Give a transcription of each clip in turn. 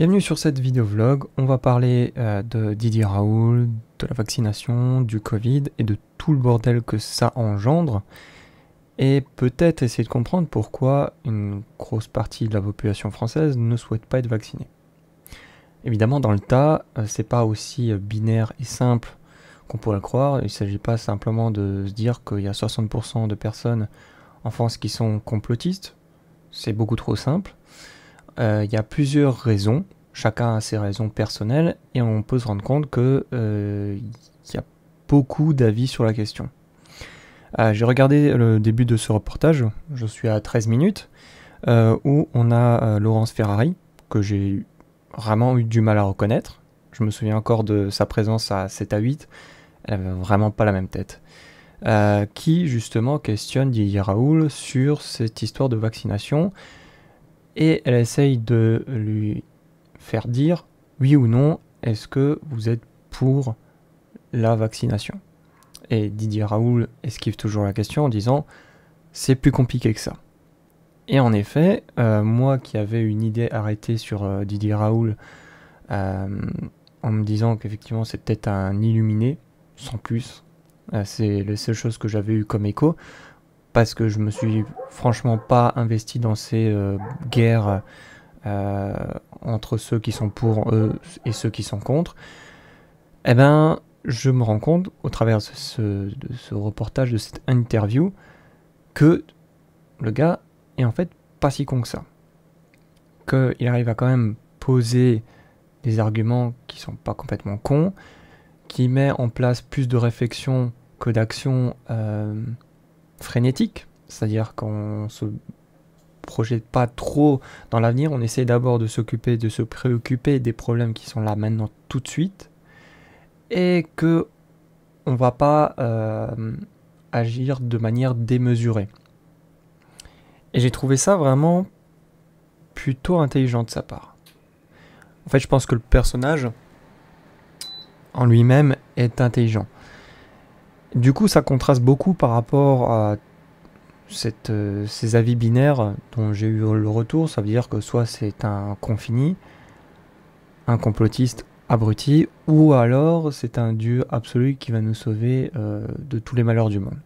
Bienvenue sur cette vidéo vlog, on va parler euh, de Didier Raoul, de la vaccination, du Covid et de tout le bordel que ça engendre et peut-être essayer de comprendre pourquoi une grosse partie de la population française ne souhaite pas être vaccinée. Évidemment dans le tas, euh, c'est pas aussi euh, binaire et simple qu'on pourrait croire, il ne s'agit pas simplement de se dire qu'il y a 60% de personnes en France qui sont complotistes, c'est beaucoup trop simple il euh, y a plusieurs raisons, chacun a ses raisons personnelles, et on peut se rendre compte qu'il euh, y a beaucoup d'avis sur la question. Euh, j'ai regardé le début de ce reportage, je suis à 13 minutes, où on a Laurence Ferrari, que j'ai vraiment eu du mal à reconnaître. Je me souviens encore de sa présence à 7 à 8, elle avait vraiment pas la même tête. qui justement questionne Didier Raoul sur cette histoire de vaccination et elle essaye de lui faire dire oui ou non, est-ce que vous êtes pour la vaccination Et Didier Raoul esquive toujours la question en disant c'est plus compliqué que ça. Et en effet, euh, moi qui avais une idée arrêtée sur euh, Didier Raoul euh, en me disant qu'effectivement c'est peut-être un illuminé, sans plus, c'est la seule chose que j'avais eu comme écho, parce que je me suis franchement pas investi dans ces euh, guerres euh, entre ceux qui sont pour eux et ceux qui sont contre, eh ben, je me rends compte, au travers de ce, reportage, de cette interview, que le gars est en fait pas si con que ça. Qu'il arrive à quand même poser des arguments qui sont pas complètement cons, qui met en place plus de réflexion que d'action. Euh, frénétique, c'est-à-dire qu'on se projette pas trop dans l'avenir, on essaie d'abord de s'occuper, de se préoccuper des problèmes qui sont là maintenant tout de suite, et que on va pas euh, agir de manière démesurée. Et j'ai trouvé ça vraiment plutôt intelligent de sa part. En fait, je pense que le personnage en lui-même est intelligent. Du coup, ça contraste beaucoup par rapport à euh, ces avis binaires dont j'ai eu le retour. Ça veut dire que soit c'est un confini, un complotiste abruti, ou alors c'est un dieu absolu qui va nous sauver euh, de tous les malheurs du monde.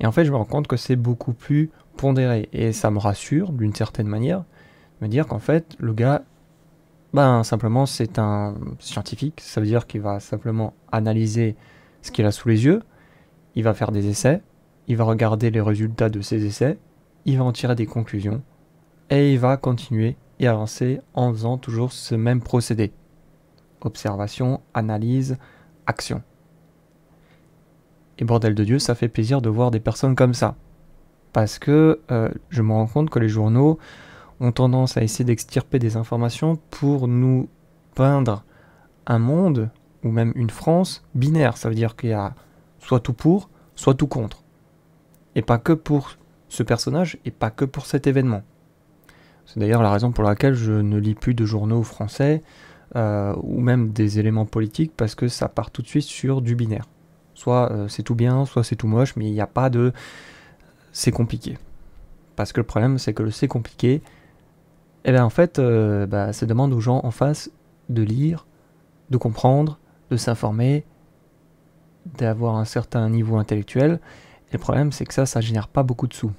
Et en fait, je me rends compte que c'est beaucoup plus pondéré. Et ça me rassure d'une certaine manière, me dire qu'en fait, le gars, ben simplement, c'est un scientifique. Ça veut dire qu'il va simplement analyser ce qu'il a sous les yeux, il va faire des essais, il va regarder les résultats de ses essais, il va en tirer des conclusions, et il va continuer et avancer en faisant toujours ce même procédé. Observation, analyse, action. Et bordel de Dieu, ça fait plaisir de voir des personnes comme ça. Parce que euh, je me rends compte que les journaux ont tendance à essayer d'extirper des informations pour nous peindre un monde ou même une France binaire. Ça veut dire qu'il y a soit tout pour, soit tout contre. Et pas que pour ce personnage et pas que pour cet événement. C'est d'ailleurs la raison pour laquelle je ne lis plus de journaux français euh, ou même des éléments politiques parce que ça part tout de suite sur du binaire. Soit euh, c'est tout bien, soit c'est tout moche, mais il n'y a pas de c'est compliqué. Parce que le problème c'est que le c'est compliqué, et eh ben, en fait, euh, bah, ça demande aux gens en face de lire, de comprendre s'informer, d'avoir un certain niveau intellectuel. Et le problème, c'est que ça, ça génère pas beaucoup de sous.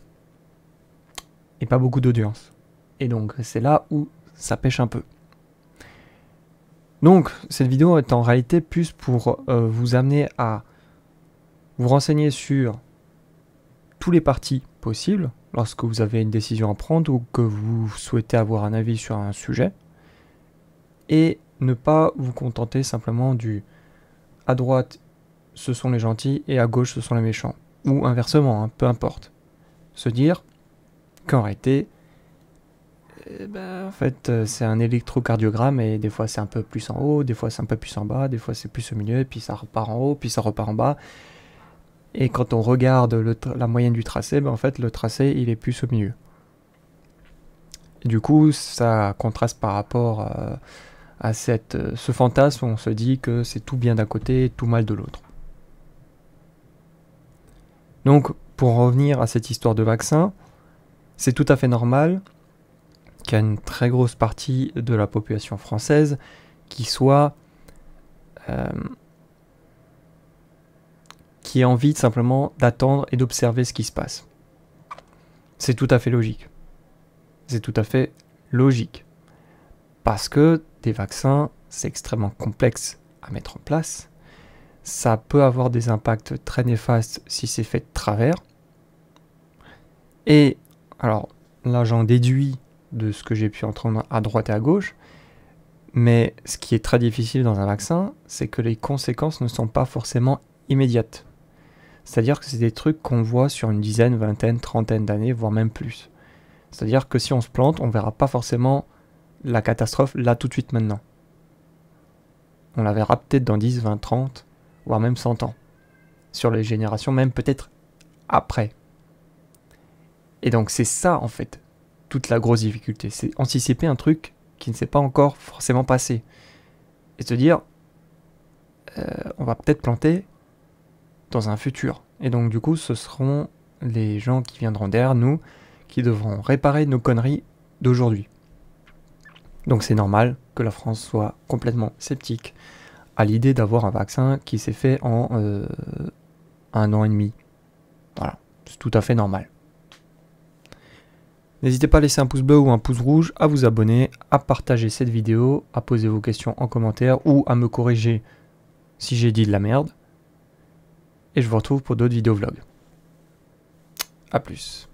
Et pas beaucoup d'audience. Et donc, c'est là où ça pêche un peu. Donc, cette vidéo est en réalité plus pour euh, vous amener à vous renseigner sur tous les partis possibles lorsque vous avez une décision à prendre ou que vous souhaitez avoir un avis sur un sujet. Et ne pas vous contenter simplement du à droite ce sont les gentils et à gauche ce sont les méchants, ou inversement, hein, peu importe. Se dire qu'en réalité, eh ben, en fait, euh, c'est un électrocardiogramme et des fois c'est un peu plus en haut, des fois c'est un peu plus en bas, des fois c'est plus au milieu, et puis ça repart en haut, puis ça repart en bas. Et quand on regarde le la moyenne du tracé, ben, en fait, le tracé il est plus au milieu. du coup, ça contraste par rapport. à... Euh, à cette, euh, ce fantasme où on se dit que c'est tout bien d'un côté et tout mal de l'autre. Donc, pour revenir à cette histoire de vaccin, c'est tout à fait normal qu'il y ait une très grosse partie de la population française qui soit. Euh, qui ait envie simplement d'attendre et d'observer ce qui se passe. C'est tout à fait logique. C'est tout à fait logique. Parce que des vaccins, c'est extrêmement complexe à mettre en place. Ça peut avoir des impacts très néfastes si c'est fait de travers. Et alors là, j'en déduis de ce que j'ai pu entendre à droite et à gauche. Mais ce qui est très difficile dans un vaccin, c'est que les conséquences ne sont pas forcément immédiates. C'est-à-dire que c'est des trucs qu'on voit sur une dizaine, vingtaine, trentaine d'années, voire même plus. C'est-à-dire que si on se plante, on ne verra pas forcément la catastrophe là tout de suite maintenant. On la verra peut-être dans 10, 20, 30, voire même 100 ans. Sur les générations, même peut-être après. Et donc c'est ça en fait, toute la grosse difficulté. C'est anticiper un truc qui ne s'est pas encore forcément passé. Et se dire, euh, on va peut-être planter dans un futur. Et donc du coup, ce seront les gens qui viendront derrière nous qui devront réparer nos conneries d'aujourd'hui. Donc c'est normal que la France soit complètement sceptique à l'idée d'avoir un vaccin qui s'est fait en euh, un an et demi. Voilà, c'est tout à fait normal. N'hésitez pas à laisser un pouce bleu ou un pouce rouge, à vous abonner, à partager cette vidéo, à poser vos questions en commentaire ou à me corriger si j'ai dit de la merde. Et je vous retrouve pour d'autres vidéos vlogs. A plus.